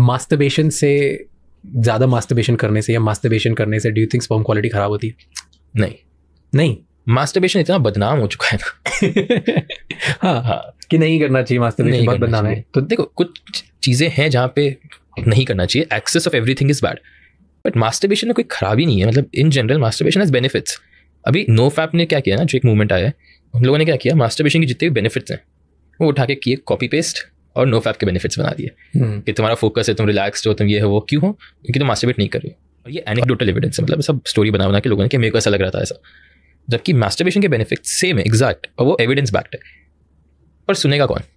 Masturbation से ज़्यादा masturbation करने से या मास्टरबेशन करने से do you think sperm quality ख़राब होती है नहीं नहीं मास्टरबेशन इतना बदनाम हो चुका है ना हाँ हाँ कि नहीं करना चाहिए मास्टरबेशन बहुत बदनाम है तो देखो कुछ चीज़ें हैं जहाँ पे नहीं करना चाहिए excess of everything is bad but masturbation में कोई खराबी नहीं है मतलब in general masturbation has benefits अभी नो फैप ने क्या किया ना जो एक मूवमेंट आया है उन लोगों ने क्या किया मास्टरबेशन के जितने भी बेनिफिट्स हैं वो उठा के किए कॉपी पेस्ट और नो फैप के बेनिफिट्स बना दिए हम्म। कि तुम्हारा फोकस है तुम रिलैक्स हो तुम ये हो वो क्यों हो क्योंकि तुम मास्टरबेट नहीं कर रहे हो और ये एनिकटोटल एविडेंस है मतलब सब स्टोरी बना बना के लोगों ने कि मेरे को ऐसा लग रहा था ऐसा जबकि मास्टरबेशन के बेनिफिट सेम है एग्जैक्ट और वो एविडेंस बैक्ट है पर सुनेगा कौन